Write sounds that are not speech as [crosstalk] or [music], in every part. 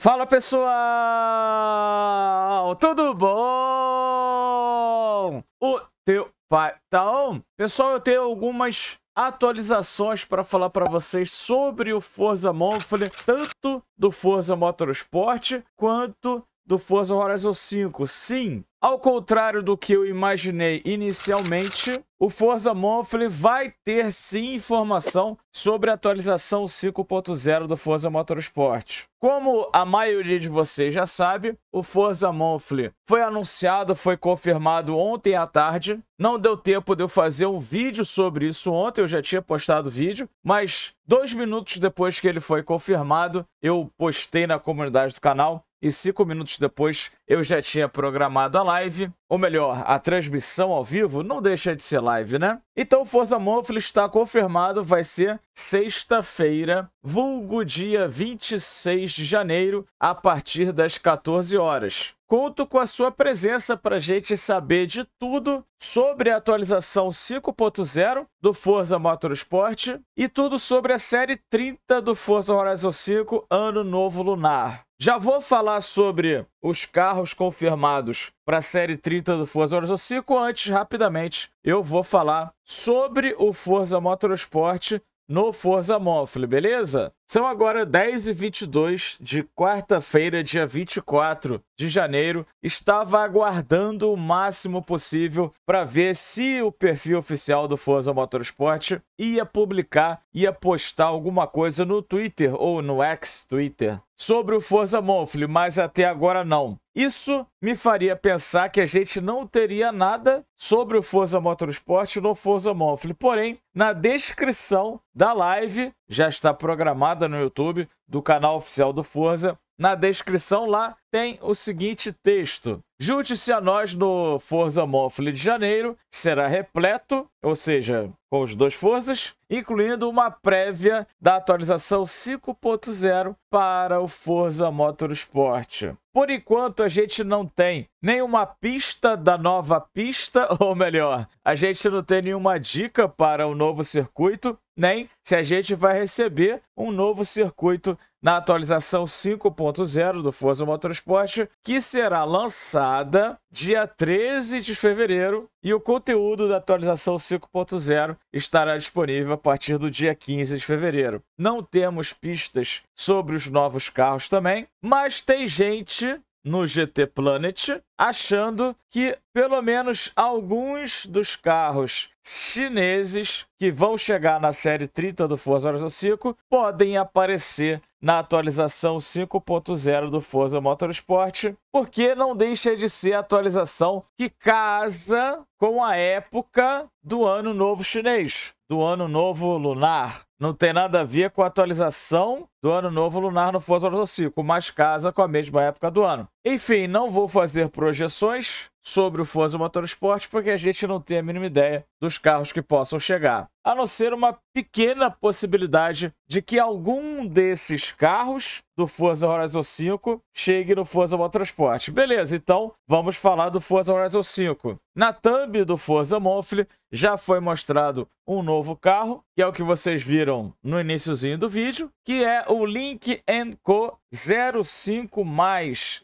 Fala pessoal, tudo bom? O teu pai tá on? Pessoal, eu tenho algumas atualizações para falar para vocês sobre o Forza Monthly, tanto do Forza Motorsport quanto do Forza Horizon 5. Sim, ao contrário do que eu imaginei inicialmente, o Forza Monthly vai ter sim informação sobre a atualização 5.0 do Forza Motorsport. Como a maioria de vocês já sabe, o Forza Monthly foi anunciado, foi confirmado ontem à tarde. Não deu tempo de eu fazer um vídeo sobre isso ontem, eu já tinha postado o vídeo, mas dois minutos depois que ele foi confirmado, eu postei na comunidade do canal e cinco minutos depois eu já tinha programado a live, ou melhor, a transmissão ao vivo, não deixa de ser live, né? Então Forza Monthly está confirmado, vai ser sexta-feira, vulgo dia 26 de janeiro, a partir das 14 horas. Conto com a sua presença para a gente saber de tudo sobre a atualização 5.0 do Forza Motorsport e tudo sobre a série 30 do Forza Horizon 5 Ano Novo Lunar. Já vou falar sobre os carros confirmados para a série 30 do Forza Horizon 5. Antes, rapidamente, eu vou falar sobre o Forza Motorsport no Forza Monthly, beleza? São agora 10h22 de quarta-feira, dia 24 de janeiro. Estava aguardando o máximo possível para ver se o perfil oficial do Forza Motorsport ia publicar, ia postar alguma coisa no Twitter ou no ex-Twitter sobre o Forza Monthly, mas até agora não. Isso me faria pensar que a gente não teria nada sobre o Forza Motorsport no Forza Monthly. Porém, na descrição da live já está programada no YouTube do canal oficial do Forza. Na descrição lá tem o seguinte texto: Junte-se a nós no Forza Monthly de janeiro, será repleto, ou seja, com os dois Forzas, incluindo uma prévia da atualização 5.0 para o Forza Motorsport. Por enquanto, a gente não tem nenhuma pista da nova pista, [laughs] ou melhor, a gente não tem nenhuma dica para o novo circuito, nem né, se a gente vai receber um novo circuito na atualização 5.0 do Forza Motorsport, que será lançada dia 13 de fevereiro, e o conteúdo da atualização 5.0 estará disponível a partir do dia 15 de fevereiro. Não temos pistas sobre os novos carros também, mas tem gente no GT Planet, achando que pelo menos alguns dos carros chineses que vão chegar na série 30 do Forza Horizon 5 podem aparecer na atualização 5.0 do Forza Motorsport, porque não deixa de ser a atualização que casa com a época do Ano Novo Chinês, do Ano Novo Lunar, não tem nada a ver com a atualização do ano novo lunar no Forza Horizon 5, mas casa com a mesma época do ano. Enfim, não vou fazer projeções sobre o Forza Motorsport porque a gente não tem a mínima ideia dos carros que possam chegar, a não ser uma pequena possibilidade de que algum desses carros do Forza Horizon 5 chegue no Forza Motorsport. Beleza, então vamos falar do Forza Horizon 5. Na thumb do Forza Monthly já foi mostrado um novo carro, que é o que vocês viram no iníciozinho do vídeo, que é o Link Co 05 mais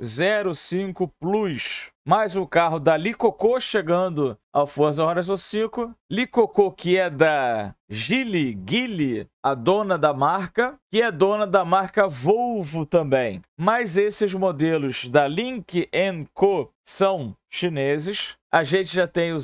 05 Plus. Mais um carro da Licocô chegando Alfonso Horas Cinco, Licocô, que é da Gili Gili, a dona da marca, que é dona da marca Volvo também. Mas esses modelos da Link Co são chineses a gente já tem o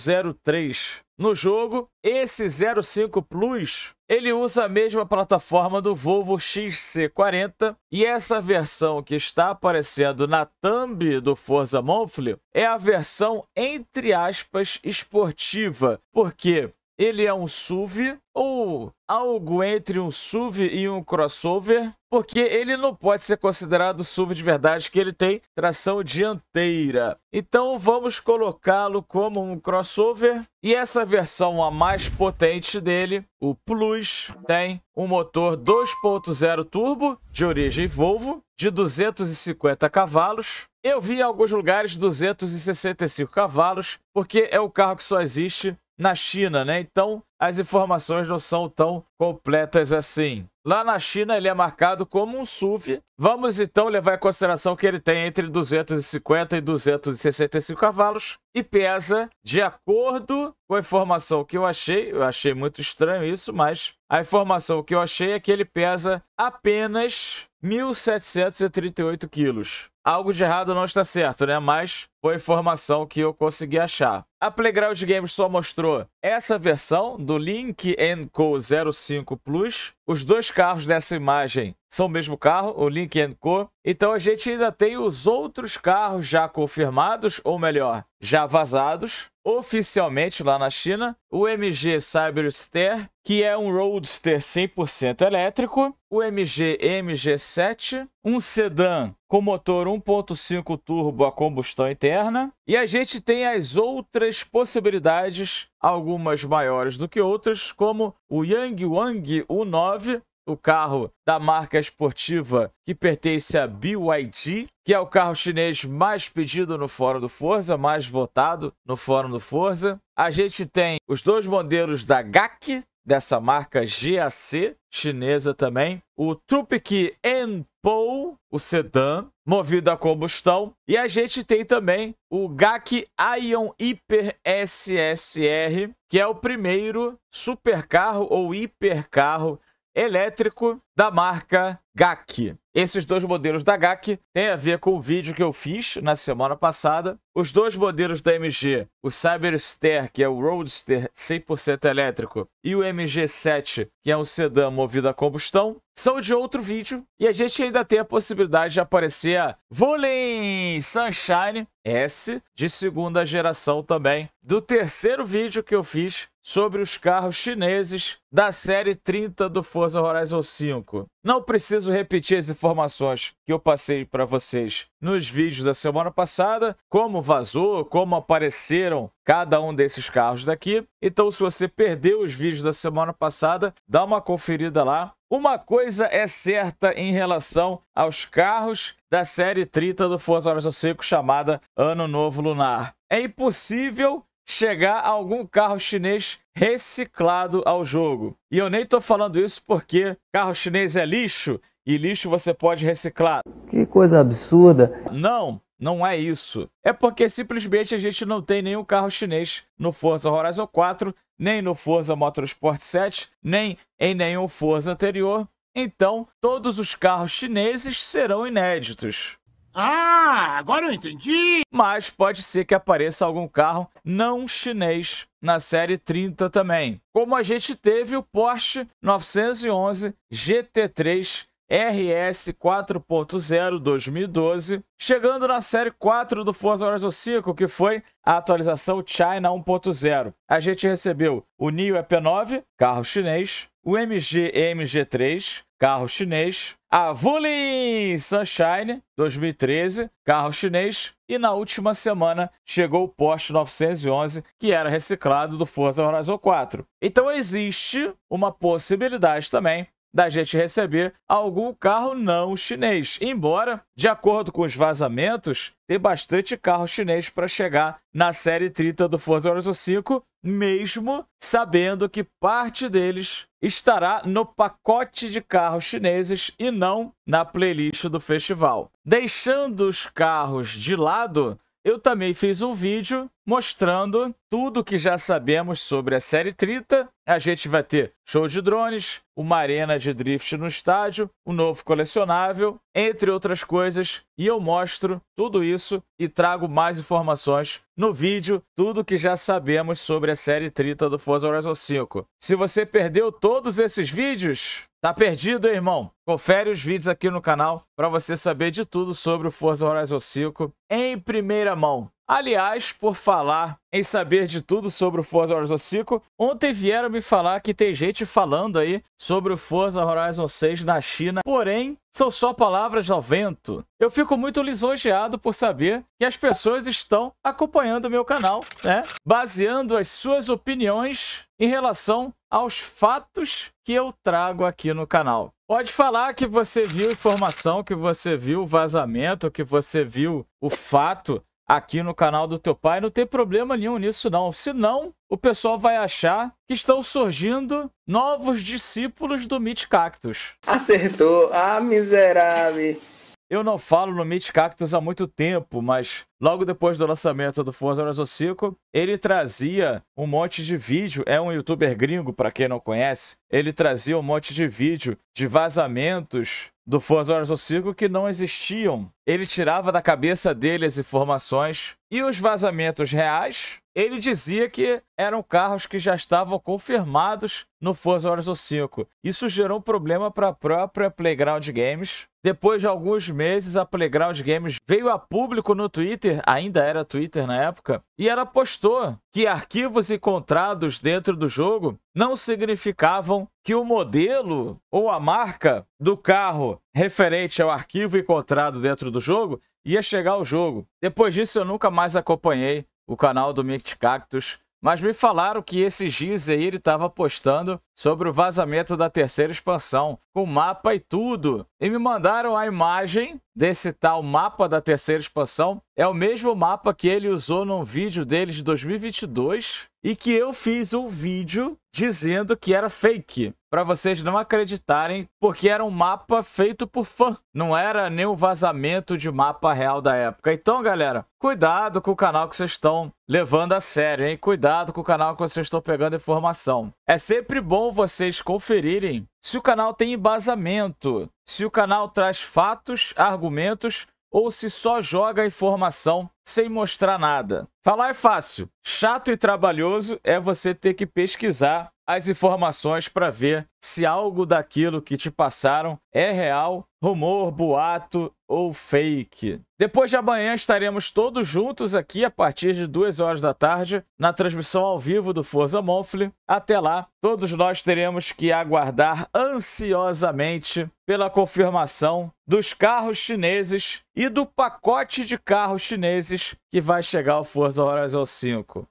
03 no jogo. Esse 05 Plus, ele usa a mesma plataforma do Volvo XC40 e essa versão que está aparecendo na thumb do Forza Monthly é a versão entre aspas esportiva, Por quê? ele é um SUV ou algo entre um SUV e um crossover, porque ele não pode ser considerado SUV de verdade, que ele tem tração dianteira. Então vamos colocá-lo como um crossover. E essa versão a mais potente dele, o Plus, tem um motor 2.0 turbo de origem Volvo de 250 cavalos. Eu vi em alguns lugares 265 cavalos, porque é o carro que só existe na China, né? Então, as informações não são tão completas assim. Lá na China ele é marcado como um SUV. Vamos então levar em consideração que ele tem entre 250 e 265 cavalos e pesa, de acordo com a informação que eu achei, eu achei muito estranho isso, mas a informação que eu achei é que ele pesa apenas 1.738 quilos. Algo de errado não está certo, né? Mas foi a informação que eu consegui achar. A Playground Games só mostrou essa versão do Link Co 05 Plus. Os dois carros dessa imagem são o mesmo carro, o Link Co. Então a gente ainda tem os outros carros já confirmados, ou melhor, já vazados oficialmente lá na China, o MG Cyberster, que é um roadster 100% elétrico, o MG MG7, um sedã com motor 1.5 turbo a combustão interna, e a gente tem as outras possibilidades, algumas maiores do que outras, como o Yang Wang U9, o carro da marca esportiva que pertence a BYD, que é o carro chinês mais pedido no Fórum do Forza, mais votado no Fórum do Forza. A gente tem os dois modelos da GAC, dessa marca GAC chinesa também, o Trupic Enpo, o sedã movido a combustão, e a gente tem também o GAC Ion Hyper SSR, que é o primeiro supercarro ou hipercarro elétrico da marca GAC. Esses dois modelos da GAC têm a ver com o vídeo que eu fiz na semana passada. Os dois modelos da MG, o Cyberster, que é o Roadster 100% elétrico, e o MG7, que é um sedã movido a combustão, são de outro vídeo. E a gente ainda tem a possibilidade de aparecer a Volin Sunshine S, de segunda geração também, do terceiro vídeo que eu fiz sobre os carros chineses da série 30 do Forza Horizon 5. Não preciso repetir as informações que eu passei para vocês nos vídeos da semana passada, como vazou, como apareceram cada um desses carros daqui. Então, se você perdeu os vídeos da semana passada, dá uma conferida lá. Uma coisa é certa em relação aos carros da série 30 do Forza Horizon 5 chamada Ano Novo Lunar. É impossível chegar algum carro chinês reciclado ao jogo. E eu nem tô falando isso porque carro chinês é lixo e lixo você pode reciclar. Que coisa absurda. Não, não é isso. É porque simplesmente a gente não tem nenhum carro chinês no Forza Horizon 4, nem no Forza Motorsport 7, nem em nenhum Forza anterior. Então, todos os carros chineses serão inéditos. Ah, agora eu entendi! Mas pode ser que apareça algum carro não chinês na série 30 também. Como a gente teve o Porsche 911 GT3 RS 4.0 2012, chegando na série 4 do Forza Horizon 5, que foi a atualização China 1.0. A gente recebeu o NIO EP9, carro chinês, o MG MG3, carro chinês. A Vulin Sunshine 2013, carro chinês. E na última semana chegou o Porsche 911, que era reciclado do Forza Horizon 4. Então existe uma possibilidade também da gente receber algum carro não chinês. Embora, de acordo com os vazamentos, tem bastante carro chinês para chegar na série 30 do Forza Horizon 5, mesmo sabendo que parte deles estará no pacote de carros chineses e não na playlist do festival. Deixando os carros de lado, eu também fiz um vídeo mostrando tudo que já sabemos sobre a série 30. A gente vai ter show de drones, uma arena de drift no estádio, um novo colecionável, entre outras coisas. E eu mostro tudo isso e trago mais informações no vídeo, tudo que já sabemos sobre a série 30 do Forza Horizon 5. Se você perdeu todos esses vídeos, Tá perdido, irmão? Confere os vídeos aqui no canal para você saber de tudo sobre o Forza Horizon 5 em primeira mão. Aliás, por falar em saber de tudo sobre o Forza Horizon 5, ontem vieram me falar que tem gente falando aí sobre o Forza Horizon 6 na China, porém, são só palavras ao vento. Eu fico muito lisonjeado por saber que as pessoas estão acompanhando o meu canal, né? Baseando as suas opiniões em relação aos fatos que eu trago aqui no canal. Pode falar que você viu informação, que você viu vazamento, que você viu o fato, aqui no canal do teu pai. Não tem problema nenhum nisso, não. Senão, o pessoal vai achar que estão surgindo novos discípulos do Meat Cactus. Acertou! Ah, miserável! Eu não falo no Meat Cactus há muito tempo, mas logo depois do lançamento do Forza Horizon 5, ele trazia um monte de vídeo. É um youtuber gringo, para quem não conhece. Ele trazia um monte de vídeo de vazamentos do Forza Horizon 5 que não existiam ele tirava da cabeça dele as informações e os vazamentos reais. Ele dizia que eram carros que já estavam confirmados no Forza Horizon 5. Isso gerou um problema para a própria Playground Games. Depois de alguns meses, a Playground Games veio a público no Twitter, ainda era Twitter na época, e ela postou que arquivos encontrados dentro do jogo não significavam que o modelo ou a marca do carro referente ao arquivo encontrado dentro do jogo, ia chegar o jogo. Depois disso, eu nunca mais acompanhei o canal do Mixed Cactus, mas me falaram que esse giz aí ele estava postando sobre o vazamento da terceira expansão, com mapa e tudo. E me mandaram a imagem desse tal mapa da terceira expansão. É o mesmo mapa que ele usou num vídeo dele de 2022 e que eu fiz um vídeo dizendo que era fake para vocês não acreditarem, porque era um mapa feito por fã. Não era nenhum vazamento de mapa real da época. Então, galera, cuidado com o canal que vocês estão levando a sério, hein? Cuidado com o canal que vocês estão pegando informação. É sempre bom vocês conferirem se o canal tem embasamento, se o canal traz fatos, argumentos ou se só joga informação sem mostrar nada. Falar é fácil. Chato e trabalhoso é você ter que pesquisar as informações para ver se algo daquilo que te passaram é real, rumor, boato ou fake. Depois de amanhã estaremos todos juntos aqui a partir de 2 horas da tarde na transmissão ao vivo do Forza Monthly. Até lá, todos nós teremos que aguardar ansiosamente pela confirmação dos carros chineses e do pacote de carros chineses que vai chegar ao Forza Horizon 5.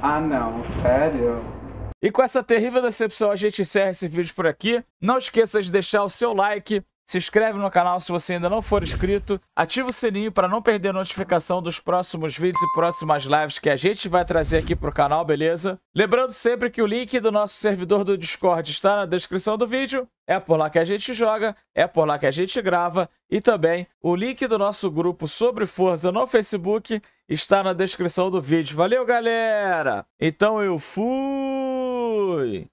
Ah, não, sério? E com essa terrível decepção a gente encerra esse vídeo por aqui. Não esqueça de deixar o seu like, se inscreve no canal se você ainda não for inscrito. Ativa o sininho para não perder notificação dos próximos vídeos e próximas lives que a gente vai trazer aqui pro canal, beleza? Lembrando sempre que o link do nosso servidor do Discord está na descrição do vídeo. É por lá que a gente joga, é por lá que a gente grava. E também o link do nosso grupo sobre Forza no Facebook está na descrição do vídeo. Valeu, galera! Então eu fui!